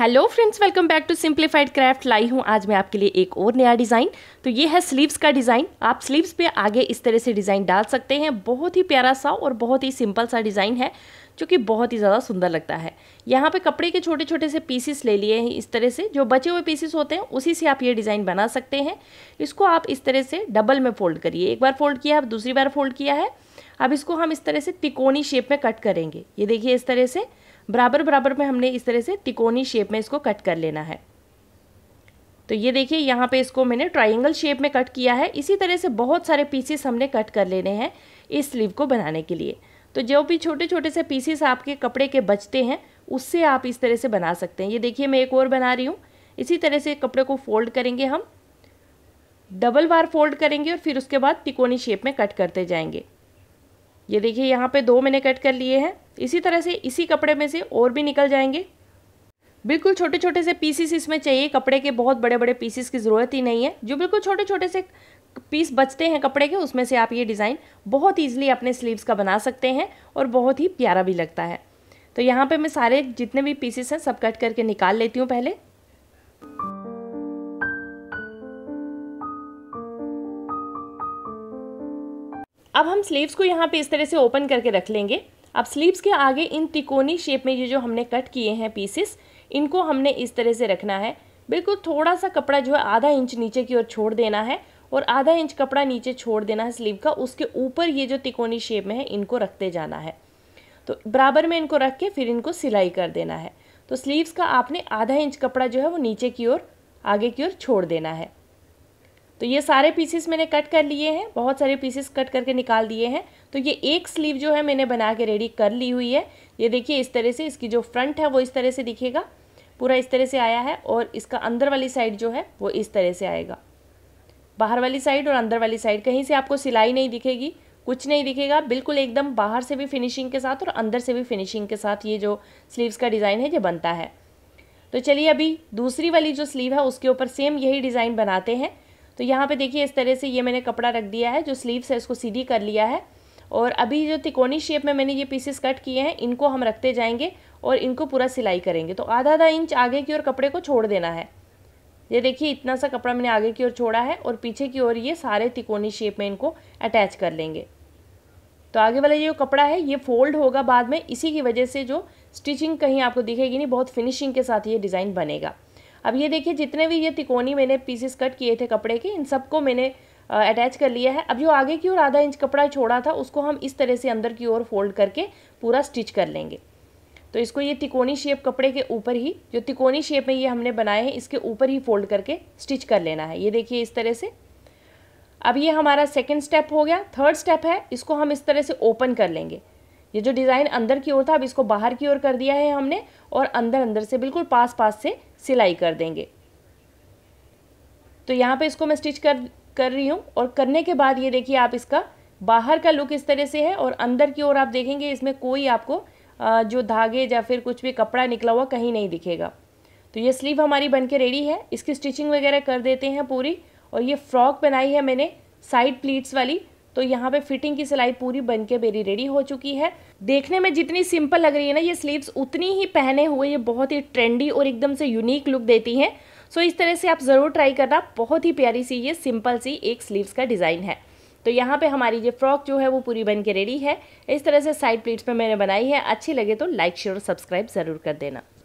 hello friends welcome back to simplified craft लाई हूँ आज मैं आपके लिए एक और नया डिज़ाइन तो ये है स्लीव्स का डिज़ाइन आप स्लीव्स पे आगे इस तरह से डिज़ाइन डाल सकते हैं बहुत ही प्यारा सा और बहुत ही सिंपल सा डिज़ाइन है जो कि बहुत ही ज़्यादा सुंदर लगता है यहाँ पे कपड़े के छोटे छोटे से पीसीस ले लिए हैं इस तरह से जो बचे हुए पीसेस होते हैं उसी से आप ये डिज़ाइन बना सकते हैं इसको आप इस तरह से डबल में फोल्ड करिए एक बार फोल्ड किया आप दूसरी बार फोल्ड किया है अब इसको हम इस तरह से तिकोनी शेप में कट करेंगे ये देखिए इस तरह से बराबर बराबर में हमने इस तरह से तिकोनी शेप में इसको कट कर लेना है तो ये देखिए यहाँ पे इसको मैंने ट्राइंगल शेप में कट किया है इसी तरह से बहुत सारे पीसेस हमने कट कर लेने हैं इस स्लीव को बनाने के लिए तो जो भी छोटे छोटे से पीसीस आपके कपड़े के बचते हैं उससे आप इस तरह से बना सकते हैं ये देखिए मैं एक और बना रही हूँ इसी तरह से कपड़े को फोल्ड करेंगे हम डबल बार फोल्ड करेंगे और फिर उसके बाद तिकोनी शेप में कट करते जाएंगे ये देखिए यहाँ पे दो मैंने कट कर लिए हैं इसी तरह से इसी कपड़े में से और भी निकल जाएंगे बिल्कुल छोटे छोटे से पीसीस इसमें चाहिए कपड़े के बहुत बड़े बड़े पीसीस की ज़रूरत ही नहीं है जो बिल्कुल छोटे छोटे से पीस बचते हैं कपड़े के उसमें से आप ये डिज़ाइन बहुत ईजिली अपने स्लीव्स का बना सकते हैं और बहुत ही प्यारा भी लगता है तो यहाँ पर मैं सारे जितने भी पीसीस हैं सब कट करके निकाल लेती हूँ पहले अब हम स्लीव्स को यहाँ पे इस तरह से ओपन करके रख लेंगे अब स्लीव्स के आगे इन तिकोनी शेप में ये जो हमने कट किए हैं पीसेस इनको हमने इस तरह से रखना है बिल्कुल थोड़ा सा कपड़ा जो है आधा इंच नीचे की ओर छोड़ देना है और आधा इंच कपड़ा नीचे छोड़ देना है स्लीव का उसके ऊपर ये जो तिकोनी शेप में है इनको रखते जाना है तो बराबर में इनको रख के फिर इनको सिलाई कर देना है तो स्लीव्स का आपने आधा इंच कपड़ा जो है वो नीचे की ओर आगे की ओर छोड़ देना है तो ये सारे पीसेस मैंने कट कर लिए हैं बहुत सारे पीसेस कट करके निकाल दिए हैं तो ये एक स्लीव जो है मैंने बना के रेडी कर ली हुई है ये देखिए इस तरह से इसकी जो फ्रंट है वो इस तरह से दिखेगा पूरा इस तरह से आया है और इसका अंदर वाली साइड जो है वो इस तरह से आएगा बाहर वाली साइड और अंदर वाली साइड कहीं से आपको सिलाई नहीं दिखेगी कुछ नहीं दिखेगा बिल्कुल एकदम बाहर से भी फिनिशिंग के साथ और अंदर से भी फिनिशिंग के साथ ये जो स्लीव्स का डिज़ाइन है ये बनता है तो चलिए अभी दूसरी वाली जो स्लीव है उसके ऊपर सेम यही डिज़ाइन बनाते हैं तो यहाँ पे देखिए इस तरह से ये मैंने कपड़ा रख दिया है जो स्लीव्स है इसको सीधी कर लिया है और अभी जो तिकोनी शेप में मैंने ये पीसेस कट किए हैं इनको हम रखते जाएंगे और इनको पूरा सिलाई करेंगे तो आधा आधा इंच आगे की ओर कपड़े को छोड़ देना है ये देखिए इतना सा कपड़ा मैंने आगे की ओर छोड़ा है और पीछे की ओर ये सारे तिकोनी शेप में इनको अटैच कर लेंगे तो आगे वाला ये जो कपड़ा है ये फोल्ड होगा बाद में इसी की वजह से जो स्टिचिंग कहीं आपको दिखेगी नहीं बहुत फिनिशिंग के साथ ये डिज़ाइन बनेगा अब ये देखिए जितने भी ये तिकोनी मैंने पीसेस कट किए थे कपड़े के इन सबको मैंने अटैच कर लिया है अब जो आगे की ओर आधा इंच कपड़ा छोड़ा था उसको हम इस तरह से अंदर की ओर फोल्ड करके पूरा स्टिच कर लेंगे तो इसको ये तिकोनी शेप कपड़े के ऊपर ही जो तिकोनी शेप में ये हमने बनाए हैं इसके ऊपर ही फोल्ड करके स्टिच कर लेना है ये देखिए इस तरह से अब ये हमारा सेकेंड स्टेप हो गया थर्ड स्टेप है इसको हम इस तरह से ओपन कर लेंगे ये जो डिज़ाइन अंदर की ओर था अब इसको बाहर की ओर कर दिया है हमने और अंदर अंदर से बिल्कुल पास पास से सिलाई कर देंगे तो यहाँ पे इसको मैं स्टिच कर कर रही हूँ और करने के बाद ये देखिए आप इसका बाहर का लुक इस तरह से है और अंदर की ओर आप देखेंगे इसमें कोई आपको जो धागे या फिर कुछ भी कपड़ा निकला हुआ कहीं नहीं दिखेगा तो ये स्लीव हमारी बन के रेडी है इसकी स्टिचिंग वगैरह कर देते हैं पूरी और ये फ्रॉक बनाई है मैंने साइड प्लीट्स वाली तो यहाँ पे फिटिंग की सिलाई पूरी बन के मेरी रेडी हो चुकी है देखने में जितनी सिंपल लग रही है ना ये स्लीव्स उतनी ही पहने हुए ये बहुत ही ट्रेंडी और एकदम से यूनिक लुक देती हैं सो इस तरह से आप ज़रूर ट्राई करना बहुत ही प्यारी सी ये सिंपल सी एक स्लीव्स का डिज़ाइन है तो यहाँ पे हमारी ये फ्रॉक जो है वो पूरी बन के रेडी है इस तरह से साइड प्लेट्स पर मैंने बनाई है अच्छी लगे तो लाइक शेयर और सब्सक्राइब ज़रूर कर देना